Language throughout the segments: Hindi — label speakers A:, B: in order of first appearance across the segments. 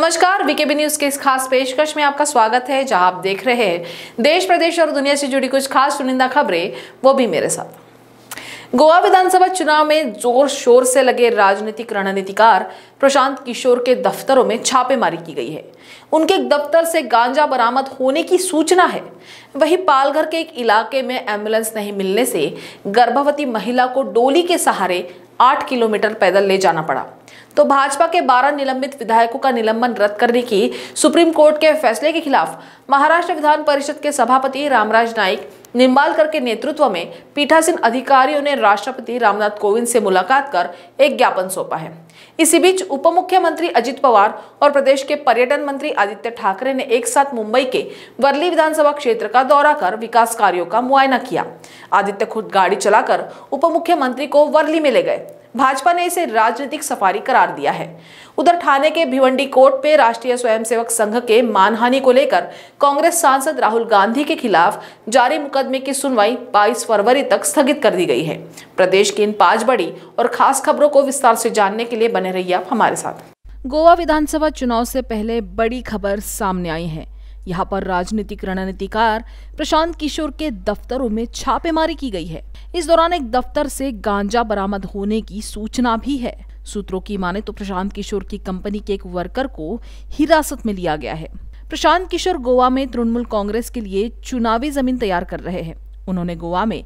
A: नमस्कार वीकेबी न्यूज के इस खास पेशकश में आपका स्वागत है जहां आप देख रहे हैं देश प्रदेश और दुनिया से जुड़ी कुछ खास चुनिंदा खबरें वो भी मेरे साथ गोवा विधानसभा चुनाव में जोर शोर से लगे राजनीतिक रणनीतिकार प्रशांत किशोर के दफ्तरों में छापेमारी की गई है उनके दफ्तर से गांजा बरामद होने की सूचना है वहीं पालघर के एक इलाके में एम्बुलेंस नहीं मिलने से गर्भवती महिला को डोली के सहारे आठ किलोमीटर पैदल ले जाना पड़ा तो भाजपा के 12 निलंबित विधायकों का निलंबन रद्द करने की सुप्रीम कोर्ट के फैसले के खिलाफ महाराष्ट्र विधान परिषद के सभापति रामराज नाइक निम्बालकर के नेतृत्व में पीठासीन अधिकारियों ने राष्ट्रपति रामनाथ कोविंद से मुलाकात कर एक ज्ञापन सौंपा है इसी बीच उप मुख्यमंत्री अजित पवार और प्रदेश के पर्यटन मंत्री आदित्य ठाकरे ने एक साथ मुंबई के वर्ली विधानसभा क्षेत्र का दौरा कर विकास कार्यों का मुआयना किया आदित्य खुद गाड़ी चलाकर उप मुख्यमंत्री को वर्ली में ले गए भाजपा ने इसे राजनीतिक सफारी करार दिया है उधर ठाणे के भिवंडी कोर्ट पे राष्ट्रीय स्वयंसेवक संघ के मानहानि को लेकर कांग्रेस सांसद राहुल गांधी के खिलाफ जारी मुकदमे की सुनवाई 22 फरवरी तक स्थगित कर दी गई है प्रदेश की इन पांच बड़ी और खास खबरों को विस्तार से जानने के लिए बने रहिए आप हमारे साथ गोवा विधानसभा चुनाव से पहले बड़ी खबर सामने आई है यहाँ पर राजनीतिक रणनीतिकार प्रशांत किशोर के दफ्तरों में छापेमारी की गई है इस दौरान एक दफ्तर से गांजा बरामद होने की सूचना भी है सूत्रों की माने तो प्रशांत किशोर की कंपनी के एक वर्कर को हिरासत में लिया गया है प्रशांत किशोर गोवा में तृणमूल कांग्रेस के लिए चुनावी जमीन तैयार कर रहे हैं उन्होंने गोवा में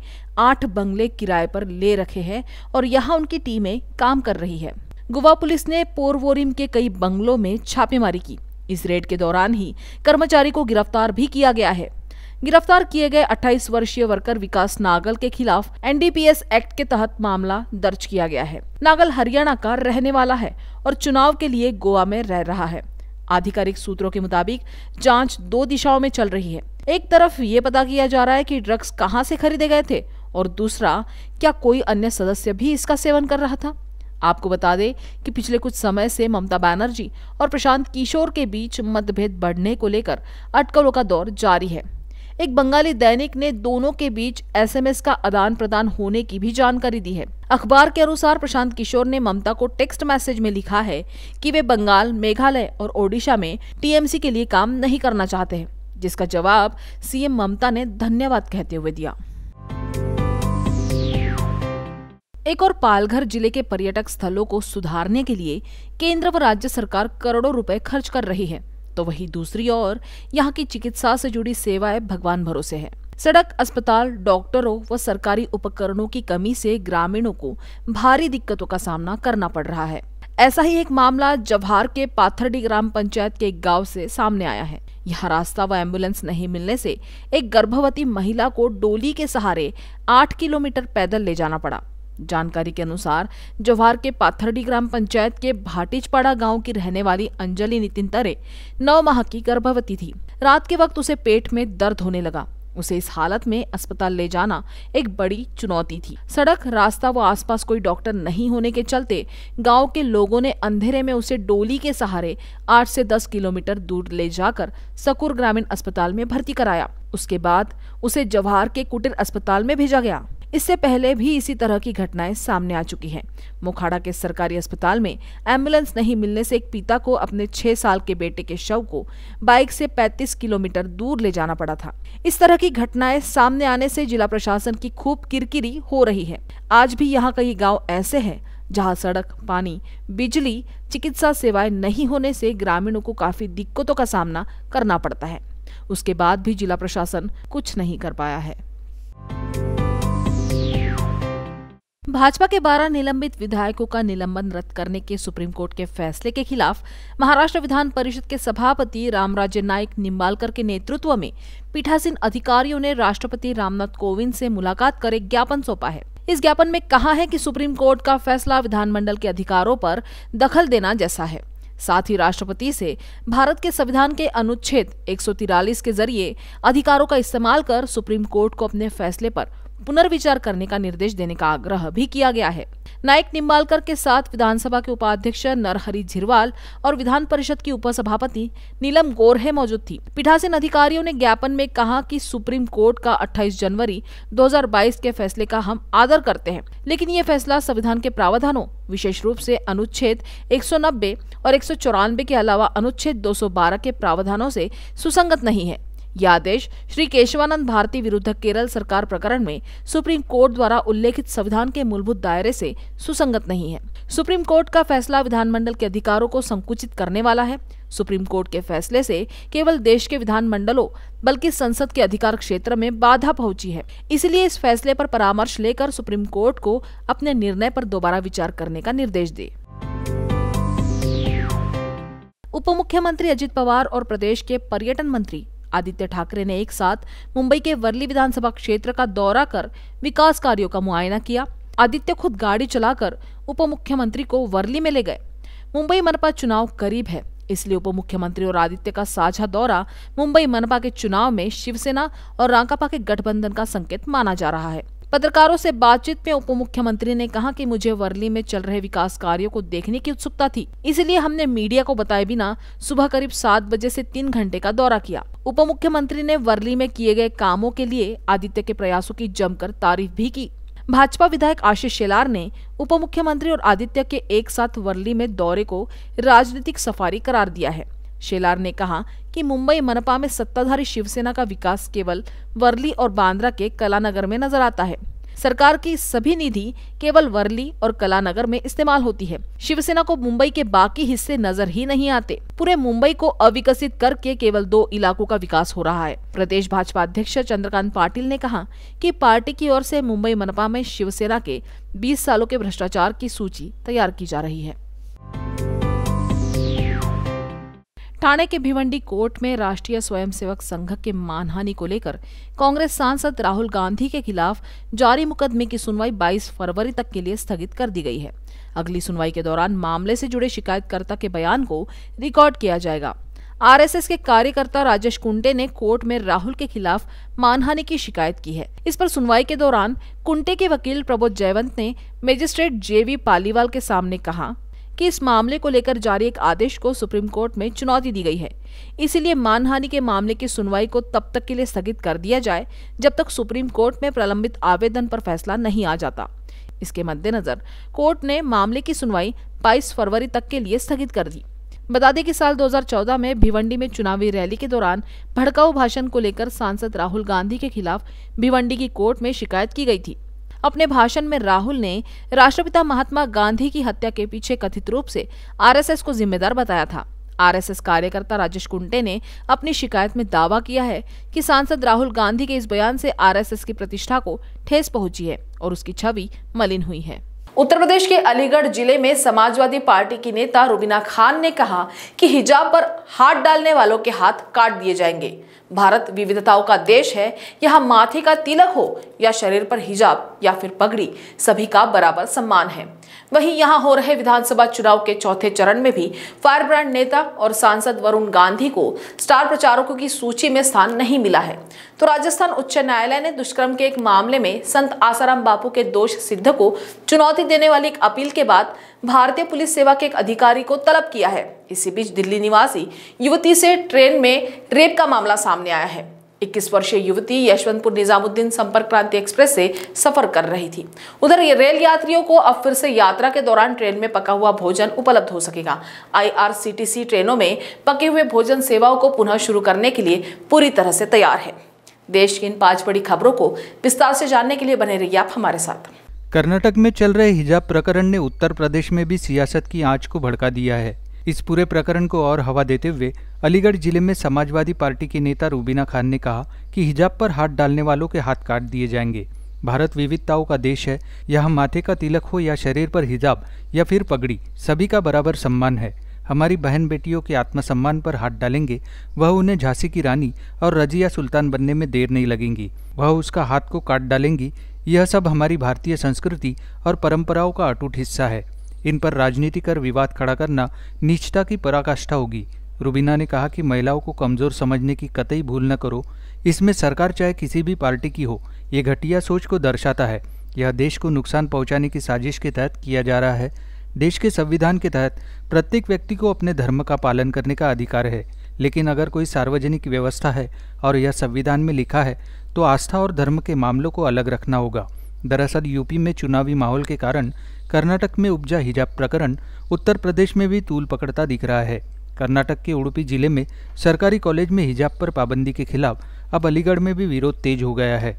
A: आठ बंगले किराए पर ले रखे हैं और यहाँ उनकी टीमें काम कर रही है गोवा पुलिस ने पोरवोरिम के कई बंगलों में छापेमारी की इस रेड के दौरान ही कर्मचारी को गिरफ्तार भी किया गया है गिरफ्तार किए गए 28 वर्षीय वर्कर विकास नागल के खिलाफ एनडीपीएस एक्ट के तहत मामला दर्ज किया गया है नागल हरियाणा का रहने वाला है और चुनाव के लिए गोवा में रह रहा है आधिकारिक सूत्रों के मुताबिक जांच दो दिशाओं में चल रही है एक तरफ ये पता किया जा रहा है कि ड्रग्स कहां से खरीदे गए थे और दूसरा क्या कोई अन्य सदस्य भी इसका सेवन कर रहा था आपको बता दें कि पिछले कुछ समय से ममता बनर्जी और प्रशांत किशोर के बीच मतभेद बढ़ने को लेकर अटकलों का दौर जारी है एक बंगाली दैनिक ने दोनों के बीच एसएमएस का आदान प्रदान होने की भी जानकारी दी है अखबार के अनुसार प्रशांत किशोर ने ममता को टेक्स्ट मैसेज में लिखा है कि वे बंगाल मेघालय और ओडिशा में टीएमसी के लिए काम नहीं करना चाहते हैं जिसका जवाब सीएम ममता ने धन्यवाद कहते हुए दिया एक और पालघर जिले के पर्यटक स्थलों को सुधारने के लिए केंद्र व राज्य सरकार करोड़ों रुपए खर्च कर रही है तो वहीं दूसरी ओर यहाँ की चिकित्सा से जुड़ी सेवाएं भगवान भरोसे है सड़क अस्पताल डॉक्टरों व सरकारी उपकरणों की कमी से ग्रामीणों को भारी दिक्कतों का सामना करना पड़ रहा है ऐसा ही एक मामला जवाहर के पाथरडी ग्राम पंचायत के एक गांव से सामने आया है यहाँ रास्ता व एम्बुलेंस नहीं मिलने से एक गर्भवती महिला को डोली के सहारे आठ किलोमीटर पैदल ले जाना पड़ा जानकारी के अनुसार जवाहर के पाथरडी ग्राम पंचायत के भाटिचपाड़ा गांव की रहने वाली अंजलि नितिन तरे नौ माह की गर्भवती थी रात के वक्त उसे पेट में दर्द होने लगा उसे इस हालत में अस्पताल ले जाना एक बड़ी चुनौती थी सड़क रास्ता व आसपास कोई डॉक्टर नहीं होने के चलते गांव के लोगों ने अंधेरे में उसे डोली के सहारे 8 से 10 किलोमीटर दूर ले जाकर सकुर ग्रामीण अस्पताल में भर्ती कराया उसके बाद उसे जवाहर के कुटिर अस्पताल में भेजा गया इससे पहले भी इसी तरह की घटनाएं सामने आ चुकी हैं मोखाड़ा के सरकारी अस्पताल में एम्बुलेंस नहीं मिलने से एक पिता को अपने छह साल के बेटे के शव को बाइक से 35 किलोमीटर दूर ले जाना पड़ा था इस तरह की घटनाएं सामने आने से जिला प्रशासन की खूब किरकिरी हो रही है आज भी यहाँ कई गाँव ऐसे है जहाँ सड़क पानी बिजली चिकित्सा सेवाएं नहीं होने से ग्रामीणों को काफी दिक्कतों का सामना करना पड़ता है उसके बाद भी जिला प्रशासन कुछ नहीं कर पाया है भाजपा के 12 निलंबित विधायकों का निलंबन रद्द करने के सुप्रीम कोर्ट के फैसले के खिलाफ महाराष्ट्र विधान परिषद के सभापति राज्य नायक निम्बालकर के नेतृत्व में पीठासीन अधिकारियों ने राष्ट्रपति रामनाथ कोविंद से मुलाकात कर एक ज्ञापन सौंपा है इस ज्ञापन में कहा है कि सुप्रीम कोर्ट का फैसला विधानमंडल के अधिकारों पर दखल देना जैसा है साथ ही राष्ट्रपति से भारत के संविधान के अनुच्छेद एक के जरिए अधिकारों का इस्तेमाल कर सुप्रीम कोर्ट को अपने फैसले पर पुनर्विचार करने का निर्देश देने का आग्रह भी किया गया है नायक निम्बालकर के साथ विधानसभा के उपाध्यक्ष नरहरि झिरवाल और विधान परिषद की उपसभापति नीलम गोरहे मौजूद थी पीठासीन अधिकारियों ने ज्ञापन में कहा कि सुप्रीम कोर्ट का 28 जनवरी 2022 के फैसले का हम आदर करते हैं लेकिन ये फैसला संविधान के प्रावधानों विशेष रूप से अनुच्छेद 190 और एक के अलावा अनुच्छेद 212 के प्रावधानों से सुसंगत नहीं है यह आदेश श्री केशवानंद भारती विरुद्ध केरल सरकार प्रकरण में सुप्रीम कोर्ट द्वारा उल्लेखित संविधान के मूलभूत दायरे से सुसंगत नहीं है सुप्रीम कोर्ट का फैसला विधानमंडल के अधिकारों को संकुचित करने वाला है सुप्रीम कोर्ट के फैसले से केवल देश के विधानमंडलों बल्कि संसद के अधिकार क्षेत्र में बाधा पहुंची है इसलिए इस फैसले पर परामर्श लेकर सुप्रीम कोर्ट को अपने निर्णय पर दोबारा विचार करने का निर्देश दे उप मुख्यमंत्री अजित पवार और प्रदेश के पर्यटन मंत्री आदित्य ठाकरे ने एक साथ मुंबई के वर्ली विधानसभा क्षेत्र का दौरा कर विकास कार्यों का मुआयना किया आदित्य खुद गाड़ी चलाकर उप मुख्यमंत्री को वर्ली में ले गए मुंबई मनपा चुनाव करीब है इसलिए उप मुख्यमंत्री और आदित्य का साझा दौरा मुंबई मनपा के चुनाव में शिवसेना और राकापा के गठबंधन का संकेत माना जा रहा है पत्रकारों से बातचीत में उप मुख्यमंत्री ने कहा कि मुझे वर्ली में चल रहे विकास कार्यों को देखने की उत्सुकता थी इसलिए हमने मीडिया को बताए बिना सुबह करीब सात बजे से तीन घंटे का दौरा किया उप मुख्यमंत्री ने वर्ली में किए गए कामों के लिए आदित्य के प्रयासों की जमकर तारीफ भी की भाजपा विधायक आशीष शेलार ने उप मुख्यमंत्री और आदित्य के एक साथ वर्ली में दौरे को राजनीतिक सफारी करार दिया है शेलार ने कहा कि मुंबई मनपा में सत्ताधारी शिवसेना का विकास केवल वर्ली और बांद्रा के कलानगर में नजर आता है सरकार की सभी निधि केवल वर्ली और कलानगर में इस्तेमाल होती है शिवसेना को मुंबई के बाकी हिस्से नजर ही नहीं आते पूरे मुंबई को अविकसित करके केवल दो इलाकों का विकास हो रहा है प्रदेश भाजपा अध्यक्ष चंद्रकांत पाटिल ने कहा कि पार्टी की ओर से मुंबई मनपा में शिवसेना के 20 सालों के भ्रष्टाचार की सूची तैयार की जा रही है थाने के भिवंडी कोर्ट में राष्ट्रीय स्वयंसेवक संघ के मानहानि को लेकर कांग्रेस सांसद राहुल गांधी के खिलाफ जारी मुकदमे की सुनवाई 22 फरवरी तक के लिए स्थगित कर दी गई है अगली सुनवाई के दौरान मामले से जुड़े शिकायतकर्ता के बयान को रिकॉर्ड किया जाएगा आरएसएस के कार्यकर्ता राजेश कुंटे ने कोर्ट में राहुल के खिलाफ मानहानि की शिकायत की है इस पर सुनवाई के दौरान कुंटे के वकील प्रबोध जयवंत ने मजिस्ट्रेट जेवी पालीवाल के सामने कहा कि इस मामले को लेकर जारी एक आदेश को सुप्रीम कोर्ट में चुनौती दी गई है इसलिए मानहानि के मामले की सुनवाई को तब तक के लिए स्थगित कर दिया जाए जब तक सुप्रीम कोर्ट में प्रलंबित आवेदन पर फैसला नहीं आ जाता इसके मद्देनजर कोर्ट ने मामले की सुनवाई 22 फरवरी तक के लिए स्थगित कर दी बता दें कि साल 2014 में भिवंडी में चुनावी रैली के दौरान भड़काऊ भाषण को लेकर सांसद राहुल गांधी के खिलाफ भिवंडी की कोर्ट में शिकायत की गई थी अपने भाषण में राहुल ने राष्ट्रपिता महात्मा गांधी की हत्या के पीछे कथित रूप से आरएसएस को जिम्मेदार बताया था आरएसएस कार्यकर्ता राजेश कुंटे ने अपनी शिकायत में दावा किया है कि सांसद राहुल गांधी के इस बयान से आरएसएस की प्रतिष्ठा को ठेस पहुंची है और उसकी छवि मलिन हुई है उत्तर प्रदेश के अलीगढ़ जिले में समाजवादी पार्टी की नेता रुबीना खान ने कहा कि हिजाब पर हाथ डालने वालों के हाथ काट दिए जाएंगे भारत विविधताओं का देश है यहाँ माथे का तिलक हो या शरीर पर हिजाब या फिर पगड़ी सभी का बराबर सम्मान है वहीं यहाँ हो रहे विधानसभा चुनाव के चौथे चरण में भी फायर ब्रांड नेता और सांसद वरुण गांधी को स्टार प्रचारकों की सूची में स्थान नहीं मिला है तो राजस्थान उच्च न्यायालय ने दुष्कर्म के एक मामले में संत आसाराम बापू के दोष सिद्ध को चुनौती देने वाली एक अपील के बाद भारतीय पुलिस सेवा के एक अधिकारी को तलब किया है इसी बीच दिल्ली निवासी युवती से ट्रेन में रेप का मामला सामने आया है 21 वर्षीय युवती यशवंतपुर निजामुद्दीन संपर्क क्रांति एक्सप्रेस से सफर कर रही थी उधर ये रेल यात्रियों को अब फिर से यात्रा के दौरान ट्रेन में पका हुआ भोजन उपलब्ध हो सकेगा आईआरसीटीसी ट्रेनों में पके हुए भोजन सेवाओं को पुनः शुरू करने के लिए पूरी तरह से तैयार है देश की इन पांच बड़ी खबरों को विस्तार से जानने के लिए बने रही आप हमारे साथ
B: कर्नाटक में चल रहे हिजाब प्रकरण ने उत्तर प्रदेश में भी सियासत की आँच को भड़का दिया है इस पूरे प्रकरण को और हवा देते हुए अलीगढ़ जिले में समाजवादी पार्टी के नेता रूबीना खान ने कहा कि हिजाब पर हाथ डालने वालों के हाथ काट दिए जाएंगे भारत विविधताओं का देश है यह माथे का तिलक हो या शरीर पर हिजाब या फिर पगड़ी सभी का बराबर सम्मान है हमारी बहन बेटियों के आत्मसम्मान पर हाथ डालेंगे वह उन्हें झांसी की रानी और रजिया सुल्तान बनने में देर नहीं लगेंगी वह उसका हाथ को काट डालेंगी यह सब हमारी भारतीय संस्कृति और परंपराओं का अटूट हिस्सा है इन पर राजनीति कर विवाद खड़ा करना निचता की पराकाष्ठा होगी रुबीना ने कहा कि महिलाओं को कमजोर समझने की कतई भूल न करो इसमें सरकार चाहे किसी भी पार्टी की हो ये घटिया सोच को दर्शाता है यह देश को नुकसान पहुंचाने की साजिश के तहत किया जा रहा है देश के संविधान के तहत प्रत्येक व्यक्ति को अपने धर्म का पालन करने का अधिकार है लेकिन अगर कोई सार्वजनिक व्यवस्था है और यह संविधान में लिखा है तो आस्था और धर्म के मामलों को अलग रखना होगा दरअसल यूपी में चुनावी माहौल के कारण कर्नाटक में उपजा हिजाब प्रकरण उत्तर प्रदेश में भी तूल पकड़ता दिख रहा है कर्नाटक के उड़पी जिले में सरकारी कॉलेज में हिजाब पर पाबंदी के खिलाफ अब अलीगढ़ में भी विरोध तेज हो गया है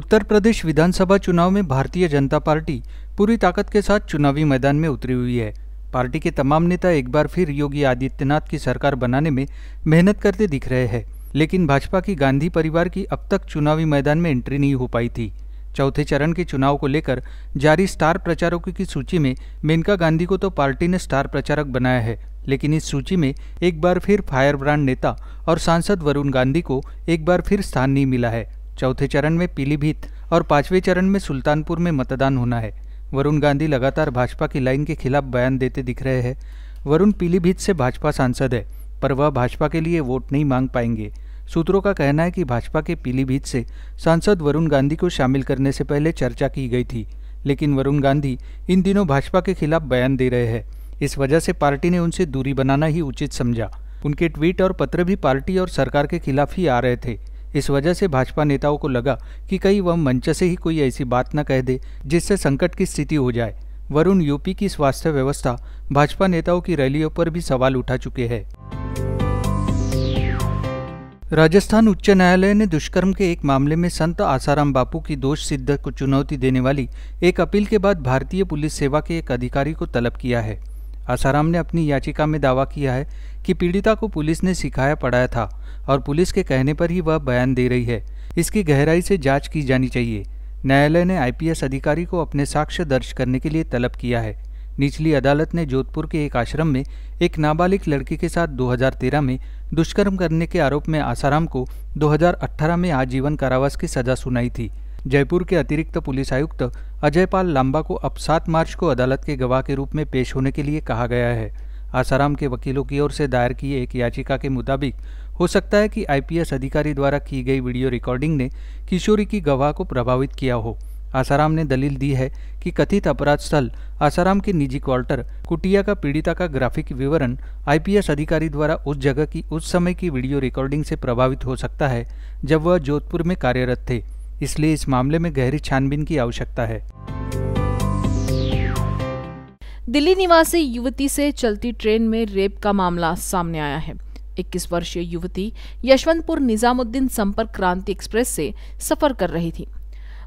B: उत्तर प्रदेश विधानसभा चुनाव में भारतीय जनता पार्टी पूरी ताकत के साथ चुनावी मैदान में उतरी हुई है पार्टी के तमाम नेता एक बार फिर योगी आदित्यनाथ की सरकार बनाने में मेहनत करते दिख रहे हैं लेकिन भाजपा की गांधी परिवार की अब तक चुनावी मैदान में एंट्री नहीं हो पाई थी चौथे चरण के चुनाव को लेकर जारी स्टार प्रचारकों की सूची में मेनका गांधी को तो पार्टी ने स्टार प्रचारक बनाया है लेकिन इस सूची में एक बार फिर फायर ब्रांड नेता और सांसद वरुण गांधी को एक बार फिर स्थान नहीं मिला है चौथे चरण में पीलीभीत और पांचवें चरण में सुल्तानपुर में मतदान होना है वरुण गांधी लगातार भाजपा की लाइन के खिलाफ बयान देते दिख रहे हैं वरुण पीलीभीत से भाजपा सांसद है पर वह भाजपा के लिए वोट नहीं मांग पाएंगे सूत्रों का कहना है कि भाजपा के पीलीभीत से सांसद वरुण गांधी को शामिल करने से पहले चर्चा की गई थी लेकिन वरुण गांधी इन दिनों भाजपा के खिलाफ बयान दे रहे हैं इस वजह से पार्टी ने उनसे दूरी बनाना ही उचित समझा उनके ट्वीट और पत्र भी पार्टी और सरकार के खिलाफ ही आ रहे थे इस वजह से भाजपा नेताओं को लगा कि कहीं वह मंच से ही कोई ऐसी बात न कह दे जिससे संकट की स्थिति हो जाए वरुण यूपी की स्वास्थ्य व्यवस्था भाजपा नेताओं की रैलियों पर भी सवाल उठा चुके हैं राजस्थान उच्च न्यायालय ने दुष्कर्म के एक मामले में संत आसाराम बापू की दोष सिद्ध को चुनौती देने वाली एक अपील के बाद भारतीय पुलिस सेवा के एक अधिकारी को तलब किया है आसाराम ने अपनी याचिका में दावा किया है कि पीड़िता को पुलिस ने सिखाया पढ़ाया था और पुलिस के कहने पर ही वह बयान दे रही है इसकी गहराई से जांच की जानी चाहिए न्यायालय ने आईपीएस अधिकारी को अपने साक्ष्य दर्ज करने के लिए तलब किया है निचली अदालत ने जोधपुर के एक आश्रम में एक नाबालिग लड़की के साथ 2013 में दुष्कर्म करने के आरोप में आसाराम को 2018 में आजीवन कारावास की सजा सुनाई थी जयपुर के अतिरिक्त पुलिस आयुक्त अजयपाल लांबा को अब सात मार्च को अदालत के गवाह के रूप में पेश होने के लिए कहा गया है आसाराम के वकीलों की ओर से दायर की एक याचिका के मुताबिक हो सकता है कि आईपीएस अधिकारी द्वारा की गई वीडियो रिकॉर्डिंग ने किशोरी की गवाह को प्रभावित किया हो आसाराम ने दलील दी है कि कथित अपराध स्थल आसाराम के निजी क्वार्टर कुटिया का पीड़िता का ग्राफिक विवरण आईपीएस अधिकारी द्वारा उस जगह की उस समय की वीडियो रिकॉर्डिंग से प्रभावित हो सकता है जब वह जोधपुर में कार्यरत थे इसलिए इस मामले में गहरी छानबीन की आवश्यकता है
A: दिल्ली निवासी युवती से चलती ट्रेन में रेप का मामला सामने आया है 21 वर्षीय युवती यशवंतपुर निजामुद्दीन संपर्क क्रांति एक्सप्रेस से सफर कर रही थी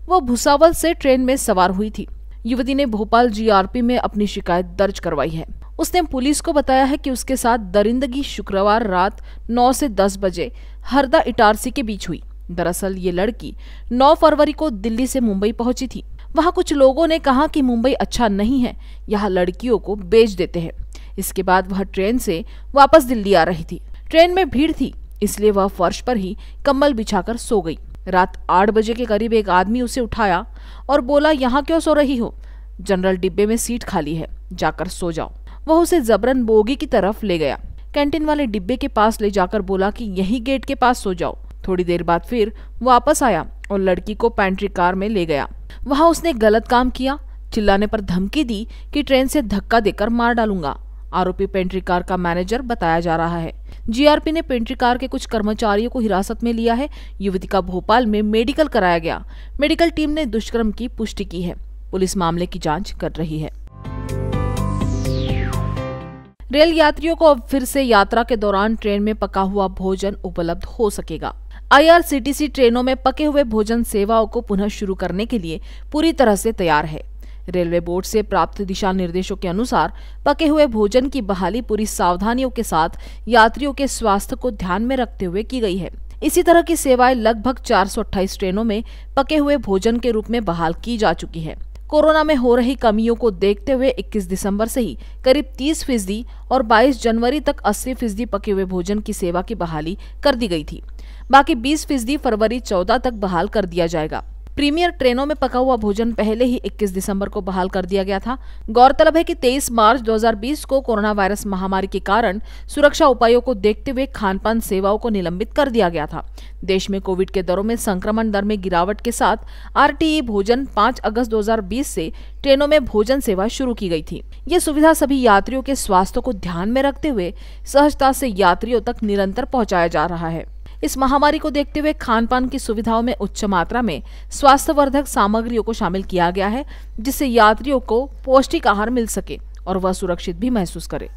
A: वो भुसावल से ट्रेन में सवार हुई थी युवती ने भोपाल जीआरपी में अपनी शिकायत दर्ज करवाई है उसने पुलिस को बताया है कि उसके साथ दरिंदगी शुक्रवार रात 9 से 10 बजे हरदा इटारसी के बीच हुई दरअसल ये लड़की 9 फरवरी को दिल्ली से मुंबई पहुंची थी वहां कुछ लोगों ने कहा कि मुंबई अच्छा नहीं है यहाँ लड़कियों को बेच देते हैं इसके बाद वह ट्रेन से वापस दिल्ली आ रही थी ट्रेन में भीड़ थी इसलिए वह फर्श पर ही कम्बल बिछाकर सो गई रात आठ बजे के करीब एक आदमी उसे उठाया और बोला यहाँ क्यों सो रही हो जनरल डिब्बे में सीट खाली है जाकर सो जाओ वह उसे जबरन बोगी की तरफ ले गया कैंटीन वाले डिब्बे के पास ले जाकर बोला कि यही गेट के पास सो जाओ थोड़ी देर बाद फिर वापस आया और लड़की को पैंट्री कार में ले गया वहां उसने गलत काम किया चिल्लाने पर धमकी दी कि ट्रेन से धक्का देकर मार डालूंगा आरोपी पेंट्री कार का मैनेजर बताया जा रहा है जीआरपी ने पेंट्री कार के कुछ कर्मचारियों को हिरासत में लिया है युवती का भोपाल में मेडिकल कराया गया मेडिकल टीम ने दुष्कर्म की पुष्टि की है पुलिस मामले की जाँच कर रही है रेल यात्रियों को अब फिर से यात्रा के दौरान ट्रेन में पका हुआ भोजन उपलब्ध हो सकेगा आईआरसीटीसी ट्रेनों में पके हुए भोजन सेवाओं को पुनः शुरू करने के लिए पूरी तरह से तैयार है रेलवे बोर्ड से प्राप्त दिशा निर्देशों के अनुसार पके हुए भोजन की बहाली पूरी सावधानियों के साथ यात्रियों के स्वास्थ्य को ध्यान में रखते हुए की गई है इसी तरह की सेवाएं लगभग चार ट्रेनों में पके हुए भोजन के रूप में बहाल की जा चुकी है कोरोना में हो रही कमियों को देखते हुए 21 दिसंबर से ही करीब 30 फीसदी और 22 जनवरी तक 80 फीसदी पके हुए भोजन की सेवा की बहाली कर दी गई थी बाकी 20 फीसदी फरवरी 14 तक बहाल कर दिया जाएगा प्रीमियर ट्रेनों में पका हुआ भोजन पहले ही 21 दिसंबर को बहाल कर दिया गया था गौरतलब है कि 23 मार्च 2020 को कोरोना वायरस महामारी के कारण सुरक्षा उपायों को देखते हुए खानपान सेवाओं को निलंबित कर दिया गया था देश में कोविड के दरों में संक्रमण दर में गिरावट के साथ आरटीई भोजन 5 अगस्त 2020 से ट्रेनों में भोजन सेवा शुरू की गई थी ये सुविधा सभी यात्रियों के स्वास्थ्य को ध्यान में रखते हुए सहजता से यात्रियों तक निरंतर पहुँचाया जा रहा है इस महामारी को देखते हुए खान पान की सुविधाओं में उच्च मात्रा में स्वास्थ्यवर्धक सामग्रियों को शामिल किया गया है जिससे यात्रियों को पौष्टिक आहार मिल सके और वह सुरक्षित भी महसूस करे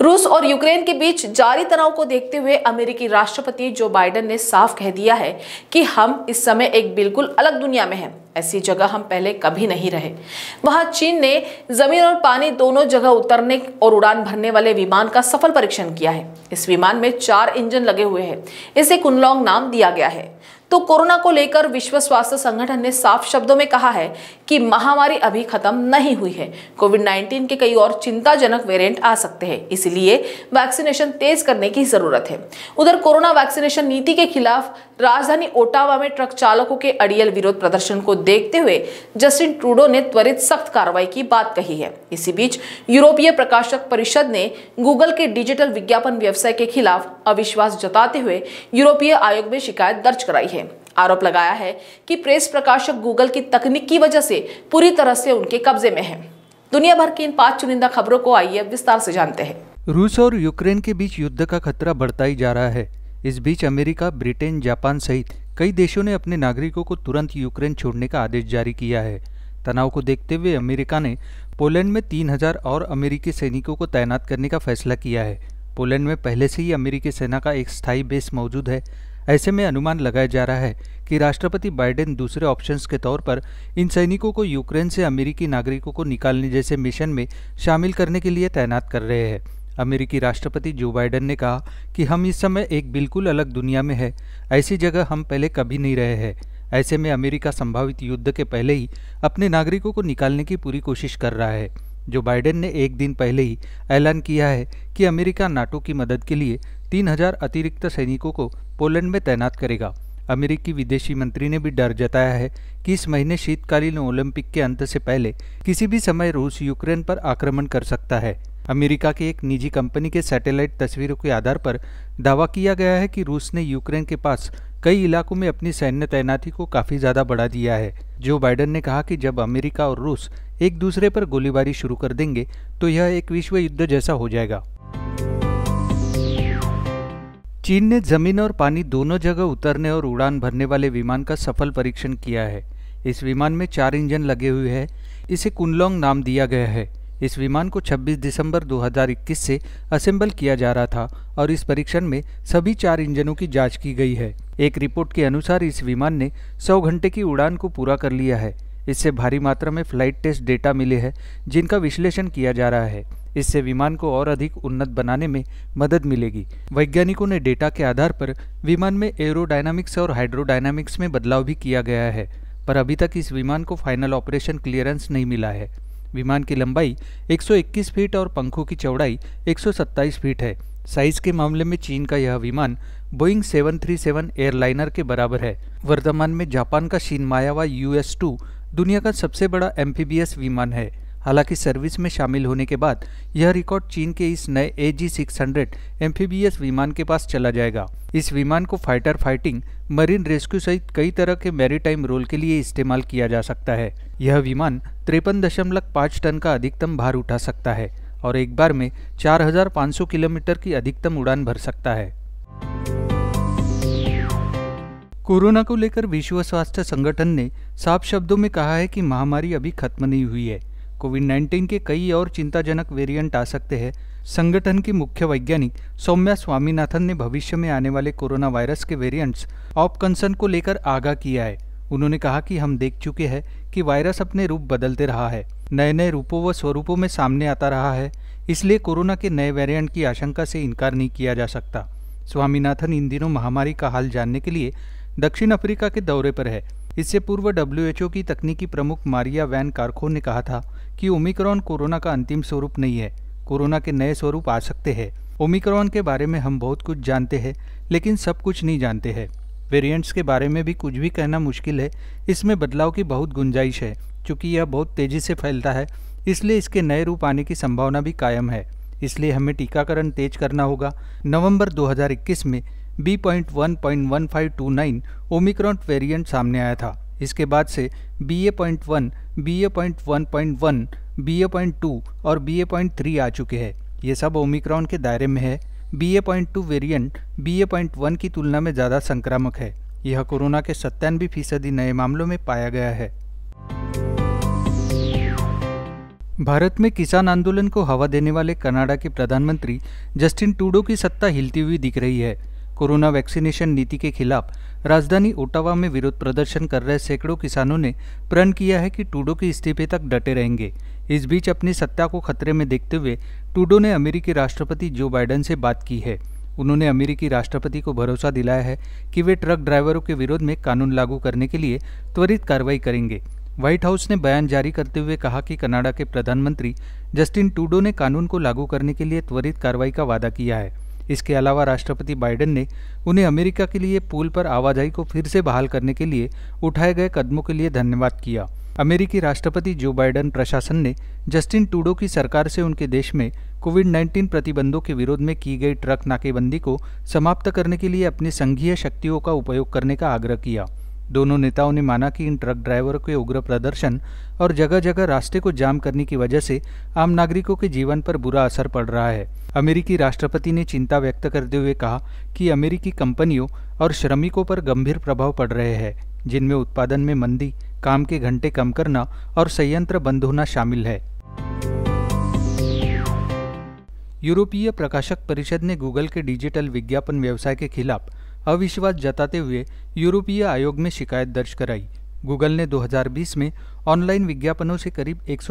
A: रूस और यूक्रेन के बीच जारी तनाव को देखते हुए अमेरिकी राष्ट्रपति जो बाइडेन ने साफ कह दिया है कि हम इस समय एक बिल्कुल अलग दुनिया में हैं ऐसी जगह हम पहले कभी नहीं रहे वहां चीन ने जमीन और पानी दोनों जगह उतरने और उड़ान भरने वाले विमान का सफल परीक्षण किया है इस विमान में चार इंजन लगे हुए हैं इसे कुनलोंग नाम दिया गया है तो कोरोना को लेकर विश्व स्वास्थ्य संगठन ने साफ शब्दों में कहा है कि महामारी अभी खत्म नहीं हुई है कोविड 19 के कई और चिंताजनक वेरिएंट आ सकते हैं इसलिए वैक्सीनेशन तेज करने की जरूरत है उधर कोरोना वैक्सीनेशन नीति के खिलाफ राजधानी ओटावा में ट्रक चालकों के अड़ियल विरोध प्रदर्शन को देखते हुए जस्टिन ट्रूडो ने त्वरित सख्त कार्रवाई की बात कही है इसी बीच यूरोपीय प्रकाशक परिषद ने गूगल के डिजिटल विज्ञापन व्यवसाय के खिलाफ अविश्वास जताते हुए यूरोपीय आयोग में शिकायत दर्ज कराई है आरोप लगाया है कि प्रेस प्रकाशक गूगल की तकनीक की वजह से पूरी तरह से उनके कब्जे में है दुनिया भर की इन पांच चुनिंदा खबरों को आइए विस्तार से जानते हैं
B: रूस और यूक्रेन के बीच युद्ध का खतरा बढ़ता ही जा रहा है इस बीच अमेरिका ब्रिटेन जापान सहित कई देशों ने अपने नागरिकों को तुरंत यूक्रेन छोड़ने का आदेश जारी किया है तनाव को देखते हुए अमेरिका ने पोलैंड में 3000 और अमेरिकी सैनिकों को तैनात करने का फैसला किया है पोलैंड में पहले से ही अमेरिकी सेना का एक स्थायी बेस मौजूद है ऐसे में अनुमान लगाया जा रहा है कि राष्ट्रपति बाइडेन दूसरे ऑप्शंस के तौर पर इन सैनिकों को यूक्रेन से अमेरिकी नागरिकों को निकालने जैसे मिशन में शामिल करने के लिए तैनात कर रहे हैं अमेरिकी राष्ट्रपति जो बाइडेन ने कहा कि हम इस समय एक बिल्कुल अलग दुनिया में है ऐसी जगह हम पहले कभी नहीं रहे हैं ऐसे में अमेरिका संभावित युद्ध के पहले ही अपने नागरिकों को निकालने की पूरी कोशिश कर रहा है जो बाइडेन ने एक दिन पहले ही ऐलान किया है कि अमेरिका नाटो की मदद के लिए 3000 अतिरिक्त सैनिकों को पोलैंड में तैनात करेगा अमेरिकी विदेशी मंत्री ने भी डर जताया है कि इस महीने शीतकालीन ओलंपिक के अंत से पहले किसी भी समय रूस यूक्रेन पर आक्रमण कर सकता है अमेरिका की एक निजी कंपनी के सैटेलाइट तस्वीरों के आधार पर दावा किया गया है कि रूस ने यूक्रेन के पास कई इलाकों में अपनी सैन्य तैनाती को काफी ज्यादा बढ़ा दिया है जो बाइडन ने कहा कि जब अमेरिका और रूस एक दूसरे पर गोलीबारी शुरू कर देंगे तो यह एक विश्व युद्ध जैसा हो जाएगा चीन ने जमीन और पानी दोनों जगह उतरने और उड़ान भरने वाले विमान का सफल परीक्षण किया है इस विमान में चार इंजन लगे हुए हैं इसे कुनलोंग नाम दिया गया है इस विमान को 26 दिसंबर 2021 से असेंबल किया जा रहा था और इस परीक्षण में सभी चार इंजनों की जांच की गई है एक रिपोर्ट के अनुसार इस विमान ने 100 घंटे की उड़ान को पूरा कर लिया है इससे भारी मात्रा में फ्लाइट टेस्ट डेटा मिले हैं जिनका विश्लेषण किया जा रहा है इससे विमान को और अधिक उन्नत बनाने में मदद मिलेगी वैज्ञानिकों ने डेटा के आधार पर विमान में एरोडायनामिक्स और हाइड्रोडायनामिक्स में बदलाव भी किया गया है पर अभी तक इस विमान को फाइनल ऑपरेशन क्लियरेंस नहीं मिला है विमान की लंबाई 121 फीट और पंखों की चौड़ाई 127 फीट है साइज के मामले में चीन का यह विमान बोइंग 737 एयरलाइनर के बराबर है वर्तमान में जापान का शीन मायावा यूएस टू दुनिया का सबसे बड़ा एम्फीबियस विमान है हालांकि सर्विस में शामिल होने के बाद यह रिकॉर्ड चीन के इस नए ए जी सिक्स हंड्रेड एम्फीबीएस विमान के पास चला जाएगा इस विमान को फाइटर फाइटिंग मरीन रेस्क्यू सहित कई तरह के मैरीटाइम रोल के लिए इस्तेमाल किया जा सकता है यह विमान तिरपन दशमलव पाँच टन का अधिकतम भार उठा सकता है और एक बार में 4,500 किलोमीटर की अधिकतम उड़ान भर सकता है कोरोना को लेकर विश्व स्वास्थ्य संगठन ने साफ शब्दों में कहा है कि महामारी अभी खत्म नहीं हुई है कोविड 19 के कई और चिंताजनक वेरिएंट आ सकते हैं संगठन की मुख्य वैज्ञानिक सौम्या स्वामीनाथन ने भविष्य में आने वाले कोरोना वायरस के वेरिएंट्स ऑफ कंसर्न को लेकर आगाह किया है उन्होंने कहा कि हम देख चुके हैं कि वायरस अपने रूप बदलते रहा है नए नए रूपों व स्वरूपों में सामने आता रहा है इसलिए कोरोना के नए वेरिएंट की आशंका से इनकार नहीं किया जा सकता स्वामीनाथन इन दिनों महामारी का हाल जानने के लिए दक्षिण अफ्रीका के दौरे पर है इससे पूर्व डब्ल्यू की तकनीकी प्रमुख मारिया वैन कारखो ने कहा था कि ओमिक्रॉन कोरोना का अंतिम स्वरूप नहीं है कोरोना के नए स्वरूप आ सकते हैं ओमिक्रॉन के बारे में हम बहुत कुछ जानते हैं लेकिन सब कुछ नहीं जानते हैं वेरिएंट्स के बारे में भी कुछ भी कहना मुश्किल है इसमें बदलाव की बहुत गुंजाइश है क्योंकि यह बहुत तेज़ी से फैलता है इसलिए इसके नए रूप आने की संभावना भी कायम है इसलिए हमें टीकाकरण तेज करना होगा नवंबर 2021 में B point one point one five two nine omicron variant सामने आया था इसके बाद से B A point one B A point one point one B A point two और बी ए पॉइंट थ्री आ चुके हैं ये सब ओमिक्रॉन के दायरे में है B A point two variant B A point one की तुलना में ज़्यादा संक्रामक है यह कोरोना के सत्तानवे फीसदी नए मामलों में पाया गया है भारत में किसान आंदोलन को हवा देने वाले कनाडा के प्रधानमंत्री जस्टिन टूडो की सत्ता हिलती हुई दिख रही है कोरोना वैक्सीनेशन नीति के खिलाफ राजधानी ओटावा में विरोध प्रदर्शन कर रहे सैकड़ों किसानों ने प्रण किया है कि टूडो के इस्तीफे तक डटे रहेंगे इस बीच अपनी सत्ता को खतरे में देखते हुए टूडो ने अमेरिकी राष्ट्रपति जो बाइडन से बात की है उन्होंने अमेरिकी राष्ट्रपति को भरोसा दिलाया है कि वे ट्रक ड्राइवरों के विरोध में कानून लागू करने के लिए त्वरित कार्रवाई करेंगे व्हाइट हाउस ने बयान जारी करते हुए कहा कि कनाडा के प्रधानमंत्री जस्टिन टूडो ने कानून को लागू करने के लिए त्वरित कार्रवाई का वादा किया है इसके अलावा राष्ट्रपति बाइडेन ने उन्हें अमेरिका के लिए पुल पर आवाजाही को फिर से बहाल करने के लिए उठाए गए कदमों के लिए धन्यवाद किया अमेरिकी राष्ट्रपति जो बाइडेन प्रशासन ने जस्टिन टूडो की सरकार से उनके देश में कोविड 19 प्रतिबंधों के विरोध में की गई ट्रक नाकेबंदी को समाप्त करने के लिए अपनी संघीय शक्तियों का उपयोग करने का आग्रह किया दोनों नेताओं ने माना कि इन ट्रक ड्राइवरों के उग्र प्रदर्शन और जगह जगह रास्ते को जाम करने की वजह से आम नागरिकों के जीवन पर बुरा असर पड़ रहा है अमेरिकी राष्ट्रपति ने चिंता व्यक्त करते हुए कहा कि अमेरिकी कंपनियों और श्रमिकों पर गंभीर प्रभाव पड़ रहे हैं जिनमें उत्पादन में मंदी काम के घंटे कम करना और संयंत्र बंद होना शामिल है यूरोपीय प्रकाशक परिषद ने गूगल के डिजिटल विज्ञापन व्यवसाय के खिलाफ अविश्वास जताते हुए यूरोपीय आयोग में शिकायत दर्ज कराई गूगल ने 2020 में ऑनलाइन विज्ञापनों से करीब एक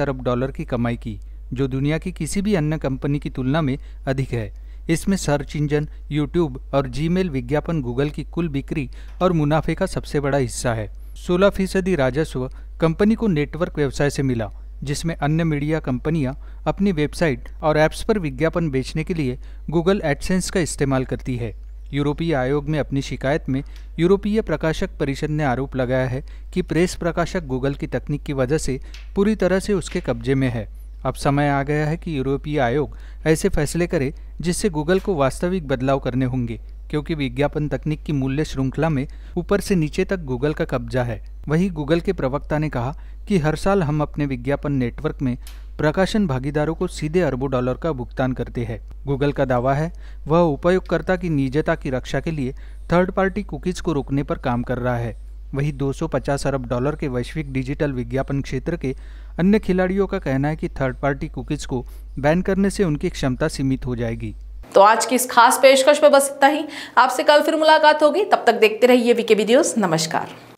B: अरब डॉलर की कमाई की जो दुनिया की किसी भी अन्य कंपनी की तुलना में अधिक है इसमें सर्च इंजन यूट्यूब और जीमेल विज्ञापन गूगल की कुल बिक्री और मुनाफे का सबसे बड़ा हिस्सा है 16 फीसदी राजस्व कंपनी को नेटवर्क व्यवसाय से मिला जिसमें अन्य मीडिया कंपनियां अपनी वेबसाइट और ऐप्स पर विज्ञापन बेचने के लिए गूगल एडसेंस का इस्तेमाल करती है यूरोपीय आयोग में अपनी शिकायत में यूरोपीय प्रकाशक परिषद ने आरोप लगाया है कि प्रेस प्रकाशक गूगल की तकनीक की वजह से पूरी तरह से उसके कब्जे में है अब समय आ गया है कि यूरोपीय आयोग ऐसे फैसले करे जिससे गूगल को वास्तविक बदलाव करने होंगे क्योंकि विज्ञापन तकनीक की मूल्य श्रृंखला में ऊपर से नीचे तक गूगल का कब्जा है वहीं गूगल के प्रवक्ता ने कहा कि हर साल हम अपने विज्ञापन नेटवर्क में प्रकाशन भागीदारों को सीधे अरबों डॉलर का भुगतान करते हैं गूगल का दावा है वह उपयोगकर्ता की निजता की रक्षा के लिए थर्ड पार्टी कुकीज को रोकने पर काम कर रहा है वही 250 अरब डॉलर के वैश्विक डिजिटल विज्ञापन क्षेत्र के अन्य खिलाड़ियों का कहना है कि थर्ड पार्टी कुकीज को बैन करने से उनकी क्षमता सीमित हो जाएगी
A: तो आज की इस खास पेशकश में बस इतना ही आपसे कल फिर मुलाकात होगी तब तक देखते रहिए वीके वीडियोस नमस्कार